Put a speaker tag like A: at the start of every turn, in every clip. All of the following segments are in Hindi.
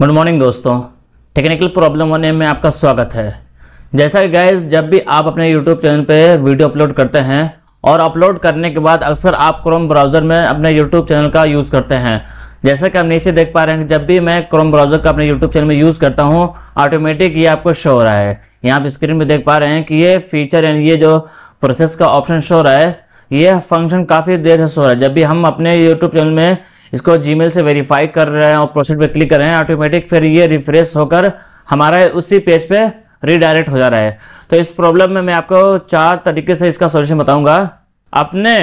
A: गुड मॉर्निंग दोस्तों टेक्निकल प्रॉब्लम होने में आपका स्वागत है जैसा कि गैस जब भी आप अपने यूट्यूब चैनल पे वीडियो अपलोड करते हैं और अपलोड करने के बाद अक्सर आप क्रोम ब्राउज़र में अपने यूट्यूब चैनल का यूज़ करते हैं जैसा कि आप नीचे देख पा रहे हैं जब भी मैं क्रोम ब्राउज़र का अपने यूट्यूब चैनल में यूज़ करता हूँ ऑटोमेटिक ये आपको शो हो रहा है यहाँ आप स्क्रीन पर देख पा रहे हैं कि ये फीचर यानी ये जो प्रोसेस का ऑप्शन शो हो रहा है ये फंक्शन काफ़ी देर से शो रहा है जब भी हम अपने यूट्यूब चैनल में इसको जीमेल से वेरीफाई कर रहे हैं और प्रोसेस पे क्लिक कर रहे हैं ऑटोमेटिक फिर ये रिफ्रेश होकर हमारा उसी पेज पे रिडायरेक्ट हो जा रहा है तो इस प्रॉब्लम में मैं आपको चार तरीके से इसका सोल्यूशन बताऊंगा अपने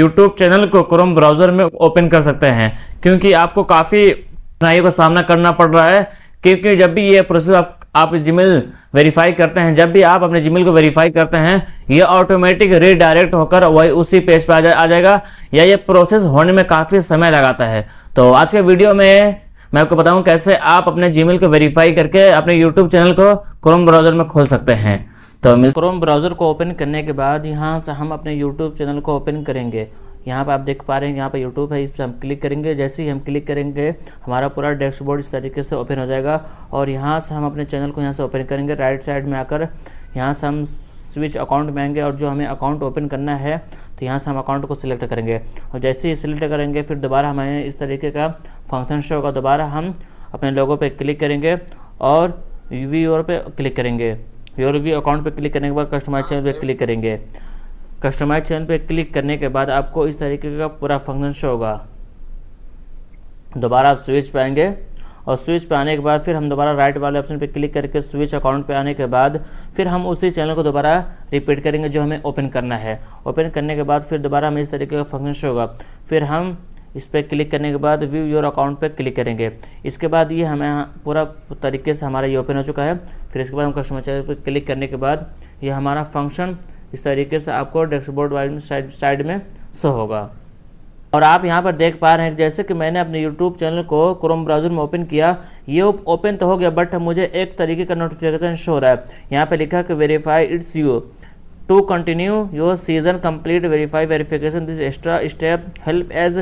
A: यूट्यूब चैनल को क्रोम ब्राउजर में ओपन कर सकते हैं क्योंकि आपको काफ़ी कठिनाइयों का सामना करना पड़ रहा है क्योंकि जब भी ये प्रोसेस आप आप जीमेल वेरीफाई करते हैं जब भी आप अपने जीमेल को वेरीफाई करते हैं ये ऑटोमेटिक रीडायरेक्ट होकर वही उसी पेज पर आ, आ जाएगा या ये प्रोसेस होने में काफ़ी समय लगाता है तो आज के वीडियो में मैं आपको बताऊं कैसे आप अपने जीमेल को वेरीफाई करके अपने यूट्यूब चैनल को क्रोम ब्राउजर में खोल सकते हैं तो क्रोम ब्राउज़र को ओपन करने के बाद यहाँ से हम अपने यूट्यूब चैनल को ओपन करेंगे यहाँ पर आप देख पा रहे हैं यहाँ पर यूट्यूब है इस पर हम क्लिक करेंगे जैसे ही हम क्लिक करेंगे हमारा पूरा डैशबोर्ड इस तरीके से ओपन हो जाएगा और यहाँ से हम अपने चैनल को यहाँ से ओपन करेंगे राइट साइड में आकर यहाँ से हम स्विच अकाउंट में आएंगे और जो हमें अकाउंट ओपन करना है तो यहाँ से हम अकाउंट को सिलेक्ट करेंगे और जैसे ही सिलेक्ट करेंगे फिर दोबारा हमें इस तरीके का फंक्शन शो होगा दोबारा हम अपने लोगों पर क्लिक करेंगे और यू वी ओर पे क्लिक करेंगे योर वी अकाउंट पे क्लिक करने के बाद कस्टमाइज चैनल पे क्लिक करेंगे कस्टमाइज चैनल पर क्लिक करने के बाद आपको इस तरीके का पूरा फंक्शन शो होगा दोबारा आप स्विच पर आएंगे और स्विच पे आने के बाद फिर हम दोबारा राइट वाले ऑप्शन पे क्लिक करके स्विच अकाउंट पे आने के बाद फिर हम उसी चैनल को दोबारा रिपीट करेंगे जो हमें ओपन करना है ओपन करने के बाद फिर दोबारा हमें इस तरीके का फंक्शन शो होगा फिर हम इस पर क्लिक करने के बाद व्यू योर अकाउंट पर क्लिक करेंगे इसके बाद ये हमें पूरा तरीके से हमारा ये ओपन हो चुका है फिर इसके बाद हम कस्टमर चैनल पर क्लिक करने के बाद ये हमारा फंक्शन इस तरीके से आपको डैशबोर्ड वाले साइड साइड में सो होगा और आप यहाँ पर देख पा रहे हैं जैसे कि मैंने अपने YouTube चैनल को क्रोम ब्राउज़र में ओपन किया ये ओपन तो हो गया बट मुझे एक तरीके का नोटिफिकेशन शो हो रहा है यहाँ पे लिखा कि verify it's you to continue your session complete verify verification this extra step help us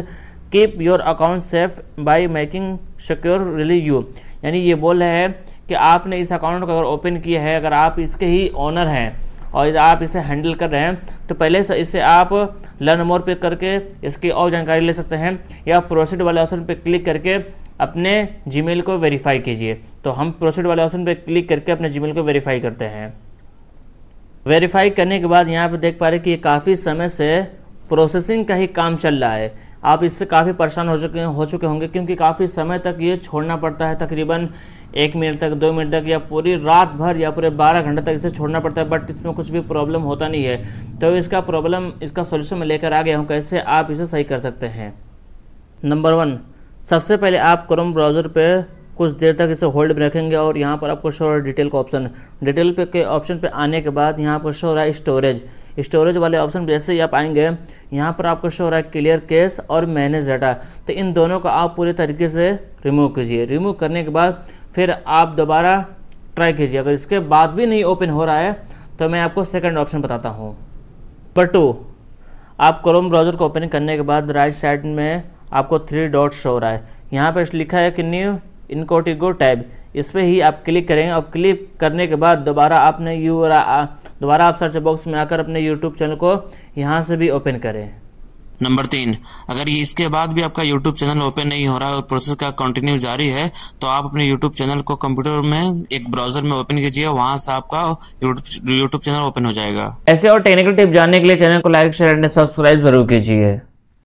A: keep your account safe by making secure really you यानी ये बोल रहे हैं कि आपने इस अकाउंट को अगर ओपन किया है अगर आप इसके ही ऑनर हैं और आप इसे हैंडल कर रहे हैं तो पहले इसे आप लर्न मोर पे करके इसकी और जानकारी ले सकते हैं या प्रोसीड वाले ऑप्शन पे क्लिक करके अपने जीमेल को वेरीफाई कीजिए तो हम प्रोसीड वाले ऑप्शन पे क्लिक करके अपने जीमेल को वेरीफाई करते हैं वेरीफाई करने के बाद यहाँ पर देख पा रहे कि ये काफ़ी समय से प्रोसेसिंग का ही काम चल रहा है आप इससे काफ़ी परेशान हो चुके हो चुके होंगे क्योंकि काफ़ी समय तक ये छोड़ना पड़ता है तकरीबन एक मिनट तक दो मिनट तक या पूरी रात भर या पूरे बारह घंटे तक इसे छोड़ना पड़ता है बट इसमें कुछ भी प्रॉब्लम होता नहीं है तो इसका प्रॉब्लम इसका सोल्यूशन मैं लेकर आ गया हूँ कैसे आप इसे सही कर सकते हैं नंबर वन सबसे पहले आप क्रोम ब्राउज़र पर कुछ देर तक इसे होल्ड में रखेंगे और यहाँ पर आपको शो हो रहा है डिटेल का ऑप्शन डिटेल पे के ऑप्शन पे आने के बाद यहाँ पर शो हो रहा है स्टोरेज स्टोरेज वाले ऑप्शन जैसे ही आप आएंगे यहाँ पर आपको शो हो रहा है क्लियर केस और मैनेज डाटा तो इन दोनों को आप पूरे तरीके से रिमूव कीजिए रिमूव करने के बाद फिर आप दोबारा ट्राई कीजिए अगर इसके बाद भी नहीं ओपन हो रहा है तो मैं आपको सेकंड ऑप्शन बताता हूँ पर टू आप क्रोम ब्राउज़र को ओपन करने के बाद राइट साइड में आपको थ्री डॉट शो हो रहा है यहाँ पर लिखा है कि न्यू इनकोटिगो टैब इस पर ही आप क्लिक करेंगे और क्लिक करने के बाद दोबारा आपने यू दोबारा आप सर्च बॉक्स में आकर अपने यूट्यूब चैनल को यहाँ से भी ओपन करें नंबर तीन अगर ये इसके बाद भी आपका यूट्यूब चैनल ओपन नहीं हो रहा है और प्रोसेस का कंटिन्यू जारी है तो आप अपने यूट्यूब चैनल को कंप्यूटर में एक ब्राउजर में ओपन कीजिए वहां से आपका यूट्यूब चैनल ओपन हो जाएगा ऐसे और टेक्निकल टिप जानने के लिए चैनल को लाइक शेयर एंड सब्सक्राइब जरूर कीजिए